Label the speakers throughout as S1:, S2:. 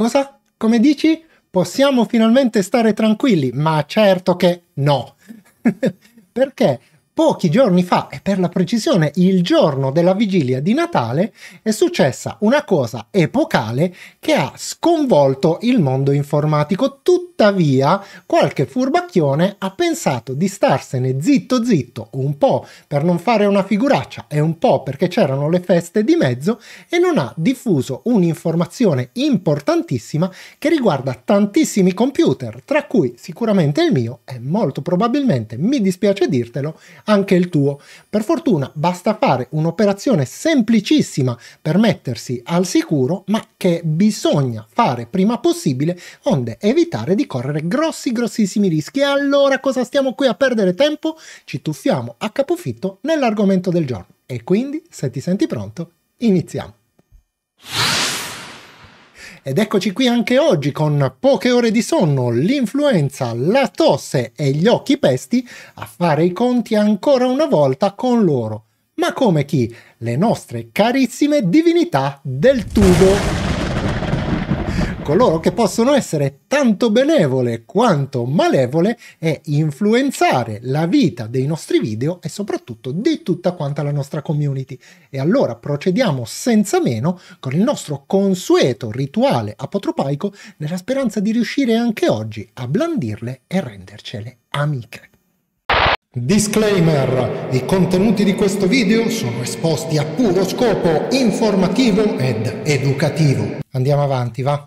S1: Cosa? Come dici? Possiamo finalmente stare tranquilli? Ma certo che no. Perché? pochi giorni fa, e per la precisione il giorno della vigilia di Natale, è successa una cosa epocale che ha sconvolto il mondo informatico. Tuttavia, qualche furbacchione ha pensato di starsene zitto zitto un po' per non fare una figuraccia e un po' perché c'erano le feste di mezzo e non ha diffuso un'informazione importantissima che riguarda tantissimi computer, tra cui sicuramente il mio e molto probabilmente, mi dispiace dirtelo, anche il tuo. Per fortuna basta fare un'operazione semplicissima per mettersi al sicuro, ma che bisogna fare prima possibile onde evitare di correre grossi grossissimi rischi. E allora cosa stiamo qui a perdere tempo? Ci tuffiamo a capofitto nell'argomento del giorno. E quindi, se ti senti pronto, iniziamo. Ed eccoci qui anche oggi con poche ore di sonno, l'influenza, la tosse e gli occhi pesti a fare i conti ancora una volta con loro. Ma come chi? Le nostre carissime divinità del tubo coloro che possono essere tanto benevole quanto malevole e influenzare la vita dei nostri video e soprattutto di tutta quanta la nostra community. E allora procediamo senza meno con il nostro consueto rituale apotropaico nella speranza di riuscire anche oggi a blandirle e rendercele amiche. Disclaimer! I contenuti di questo video sono esposti a puro scopo informativo ed educativo. Andiamo avanti, va?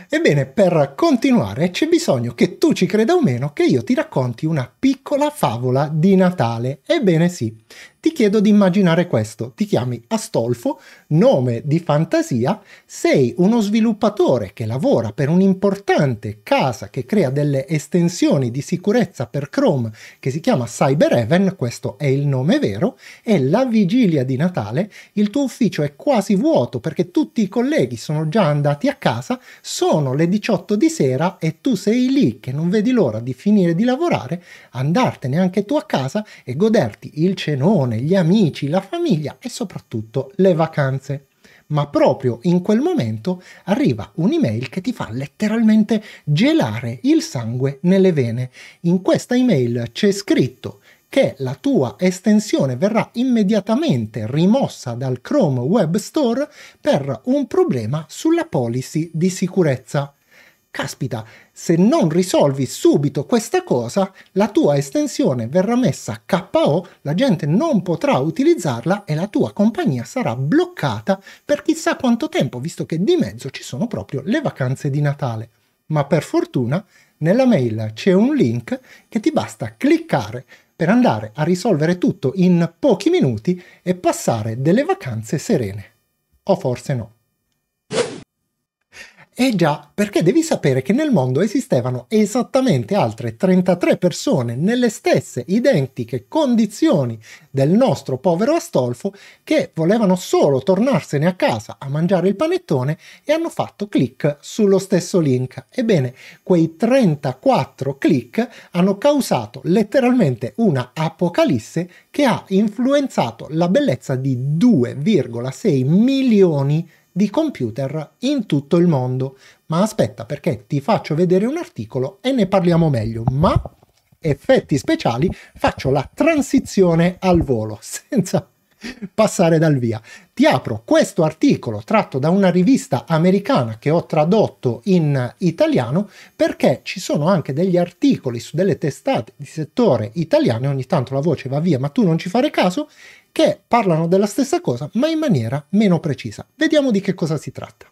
S1: Ebbene, per continuare c'è bisogno che tu ci creda o meno che io ti racconti una piccola favola di Natale. Ebbene sì, ti chiedo di immaginare questo. Ti chiami Astolfo, nome di fantasia, sei uno sviluppatore che lavora per un'importante casa che crea delle estensioni di sicurezza per Chrome che si chiama Cyber questo è il nome vero, e la vigilia di Natale il tuo ufficio è quasi vuoto perché tutti i colleghi sono già andati a casa, sono sono le 18 di sera e tu sei lì che non vedi l'ora di finire di lavorare, andartene anche tu a casa e goderti il cenone, gli amici, la famiglia e soprattutto le vacanze ma proprio in quel momento arriva un'email che ti fa letteralmente gelare il sangue nelle vene. In questa email c'è scritto che la tua estensione verrà immediatamente rimossa dal Chrome Web Store per un problema sulla policy di sicurezza. Caspita, se non risolvi subito questa cosa, la tua estensione verrà messa KO, la gente non potrà utilizzarla e la tua compagnia sarà bloccata per chissà quanto tempo, visto che di mezzo ci sono proprio le vacanze di Natale. Ma per fortuna nella mail c'è un link che ti basta cliccare per andare a risolvere tutto in pochi minuti e passare delle vacanze serene. O forse no. Eh già, perché devi sapere che nel mondo esistevano esattamente altre 33 persone nelle stesse identiche condizioni del nostro povero Astolfo che volevano solo tornarsene a casa a mangiare il panettone e hanno fatto click sullo stesso link. Ebbene, quei 34 click hanno causato letteralmente una apocalisse che ha influenzato la bellezza di 2,6 milioni di persone di computer in tutto il mondo. Ma aspetta perché ti faccio vedere un articolo e ne parliamo meglio. Ma effetti speciali faccio la transizione al volo senza passare dal via. Ti apro questo articolo tratto da una rivista americana che ho tradotto in italiano perché ci sono anche degli articoli su delle testate di settore italiane, ogni tanto la voce va via ma tu non ci fare caso, che parlano della stessa cosa ma in maniera meno precisa. Vediamo di che cosa si tratta.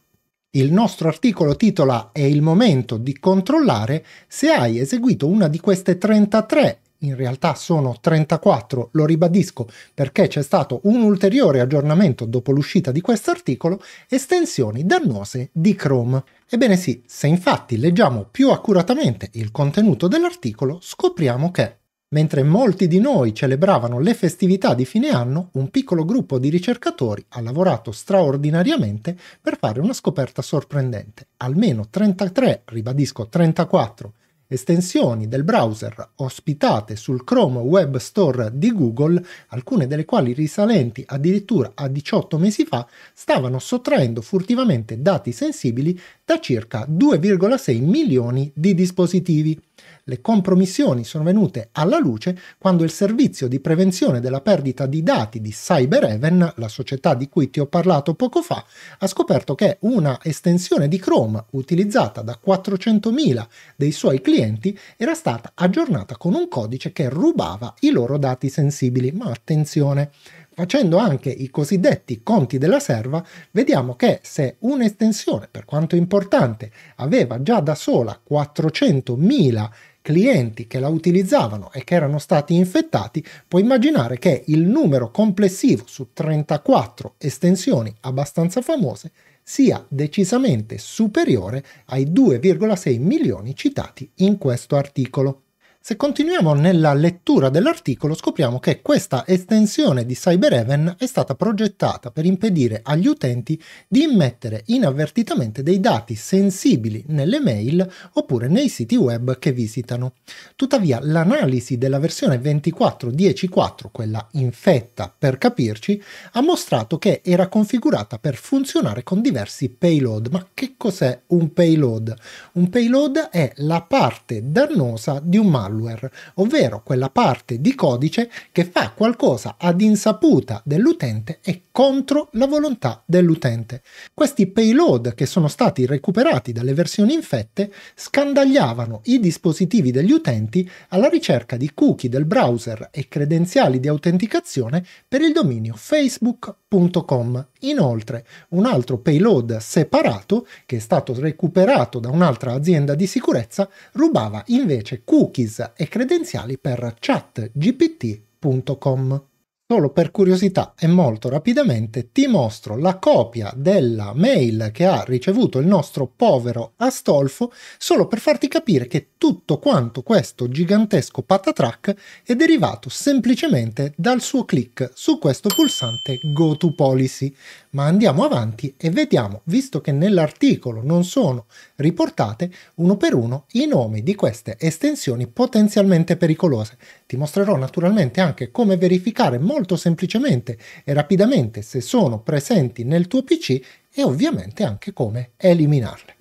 S1: Il nostro articolo titola È il momento di controllare se hai eseguito una di queste 33 in realtà sono 34, lo ribadisco perché c'è stato un ulteriore aggiornamento dopo l'uscita di questo articolo, estensioni dannose di Chrome. Ebbene sì, se infatti leggiamo più accuratamente il contenuto dell'articolo, scopriamo che Mentre molti di noi celebravano le festività di fine anno, un piccolo gruppo di ricercatori ha lavorato straordinariamente per fare una scoperta sorprendente. Almeno 33, ribadisco 34, estensioni del browser ospitate sul Chrome Web Store di Google, alcune delle quali risalenti addirittura a 18 mesi fa, stavano sottraendo furtivamente dati sensibili da circa 2,6 milioni di dispositivi. Le compromissioni sono venute alla luce quando il servizio di prevenzione della perdita di dati di CyberEven, la società di cui ti ho parlato poco fa, ha scoperto che una estensione di Chrome utilizzata da 400.000 dei suoi clienti era stata aggiornata con un codice che rubava i loro dati sensibili. Ma attenzione, facendo anche i cosiddetti conti della serva, vediamo che se un'estensione, per quanto importante, aveva già da sola 400.000 clienti che la utilizzavano e che erano stati infettati, puoi immaginare che il numero complessivo su 34 estensioni abbastanza famose sia decisamente superiore ai 2,6 milioni citati in questo articolo. Se continuiamo nella lettura dell'articolo scopriamo che questa estensione di CyberEven è stata progettata per impedire agli utenti di immettere inavvertitamente dei dati sensibili nelle mail oppure nei siti web che visitano. Tuttavia l'analisi della versione 24.10.4, quella infetta per capirci, ha mostrato che era configurata per funzionare con diversi payload. Ma che cos'è un payload? Un payload è la parte dannosa di un malware malware, ovvero quella parte di codice che fa qualcosa ad insaputa dell'utente e contro la volontà dell'utente. Questi payload che sono stati recuperati dalle versioni infette scandagliavano i dispositivi degli utenti alla ricerca di cookie del browser e credenziali di autenticazione per il dominio facebook.com. Inoltre, un altro payload separato, che è stato recuperato da un'altra azienda di sicurezza, rubava invece cookies indirizzo e credenziali per chatgpt.com. Solo per curiosità e molto rapidamente ti mostro la copia della mail che ha ricevuto il nostro povero Astolfo solo per farti capire che tutto quanto questo gigantesco patatrack è derivato semplicemente dal suo click su questo pulsante Go to Policy ma andiamo avanti e vediamo, visto che nell'articolo non sono riportate uno per uno i nomi di queste estensioni potenzialmente pericolose. Ti mostrerò naturalmente anche come verificare molto semplicemente e rapidamente se sono presenti nel tuo PC e ovviamente anche come eliminarle.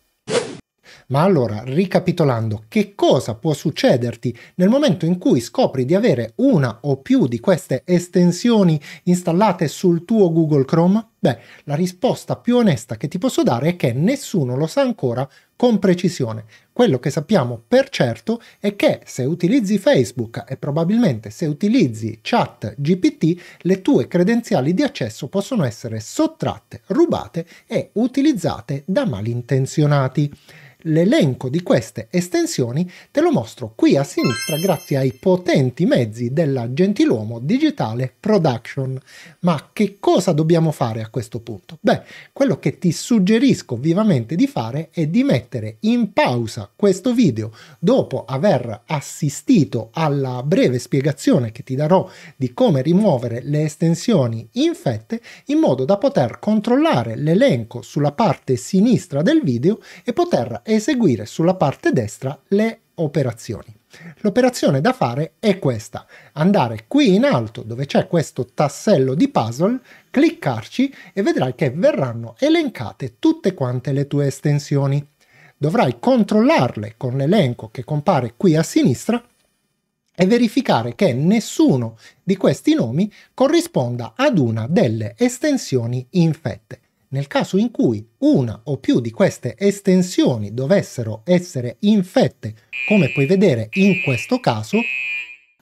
S1: Ma allora, ricapitolando, che cosa può succederti nel momento in cui scopri di avere una o più di queste estensioni installate sul tuo Google Chrome? Beh, la risposta più onesta che ti posso dare è che nessuno lo sa ancora con precisione. Quello che sappiamo per certo è che se utilizzi Facebook e probabilmente se utilizzi Chat GPT, le tue credenziali di accesso possono essere sottratte, rubate e utilizzate da malintenzionati. L'elenco di queste estensioni te lo mostro qui a sinistra grazie ai potenti mezzi della Gentiluomo Digitale Production. Ma che cosa dobbiamo fare a questo punto? Beh, quello che ti suggerisco vivamente di fare è di mettere in pausa questo video dopo aver assistito alla breve spiegazione che ti darò di come rimuovere le estensioni infette in modo da poter controllare l'elenco sulla parte sinistra del video e poter eseguire eseguire sulla parte destra le operazioni. L'operazione da fare è questa, andare qui in alto dove c'è questo tassello di puzzle, cliccarci e vedrai che verranno elencate tutte quante le tue estensioni. Dovrai controllarle con l'elenco che compare qui a sinistra e verificare che nessuno di questi nomi corrisponda ad una delle estensioni infette. Nel caso in cui una o più di queste estensioni dovessero essere infette, come puoi vedere in questo caso,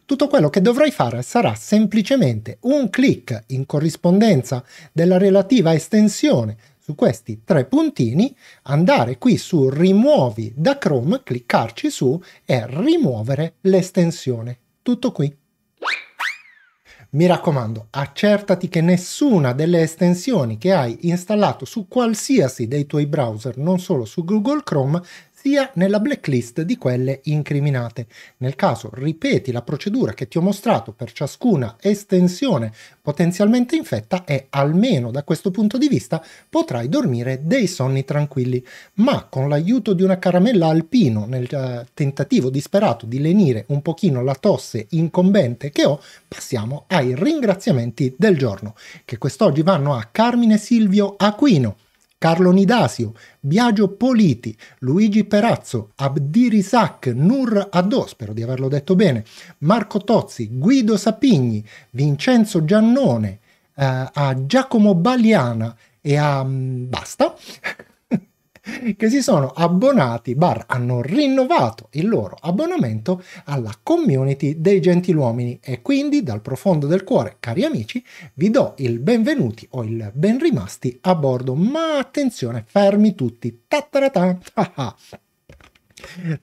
S1: tutto quello che dovrai fare sarà semplicemente un clic in corrispondenza della relativa estensione su questi tre puntini, andare qui su Rimuovi da Chrome, cliccarci su e rimuovere l'estensione. Tutto qui. Mi raccomando, accertati che nessuna delle estensioni che hai installato su qualsiasi dei tuoi browser, non solo su Google Chrome, stia nella blacklist di quelle incriminate. Nel caso ripeti la procedura che ti ho mostrato per ciascuna estensione potenzialmente infetta e almeno da questo punto di vista potrai dormire dei sonni tranquilli, ma con l'aiuto di una caramella alpino nel eh, tentativo disperato di lenire un pochino la tosse incombente che ho, passiamo ai ringraziamenti del giorno, che quest'oggi vanno a Carmine Silvio Aquino Carlo Nidasio, Biagio Politi, Luigi Perazzo, Abdir Isaac, Nur Addo, spero di averlo detto bene, Marco Tozzi, Guido Sapigni, Vincenzo Giannone, eh, a Giacomo Baliana e a... Mm, basta. che si sono abbonati, bar hanno rinnovato il loro abbonamento alla community dei gentiluomini e quindi dal profondo del cuore, cari amici, vi do il benvenuti o il ben rimasti a bordo, ma attenzione, fermi tutti, ta ta ta ta,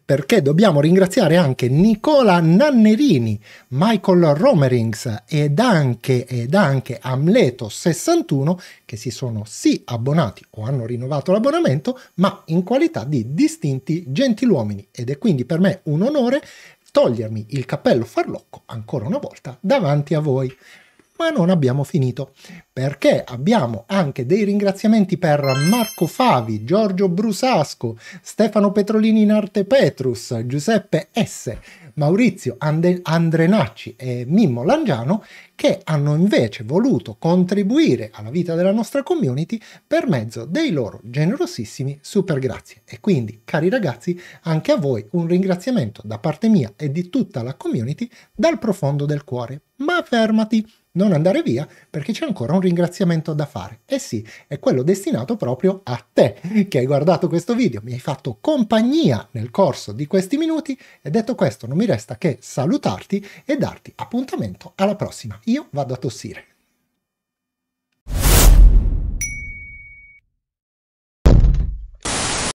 S1: perché dobbiamo ringraziare anche Nicola Nannerini, Michael Romerings ed anche, ed anche Amleto61 che si sono sì abbonati o hanno rinnovato l'abbonamento ma in qualità di distinti gentiluomini ed è quindi per me un onore togliermi il cappello farlocco ancora una volta davanti a voi ma non abbiamo finito perché abbiamo anche dei ringraziamenti per Marco Favi, Giorgio Brusasco, Stefano Petrolini in arte Petrus, Giuseppe S, Maurizio Ande- Andrenacci e Mimmo Langiano che hanno invece voluto contribuire alla vita della nostra community per mezzo dei loro generosissimi super grazie. E quindi, cari ragazzi, anche a voi un ringraziamento da parte mia e di tutta la community dal profondo del cuore. Ma fermati, non andare via perché c'è ancora un ringraziamento da fare. E eh sì, è quello destinato proprio a te che hai guardato questo video, mi hai fatto compagnia nel corso di questi minuti e detto questo non mi resta che salutarti e darti appuntamento alla prossima. Io vado a tossire.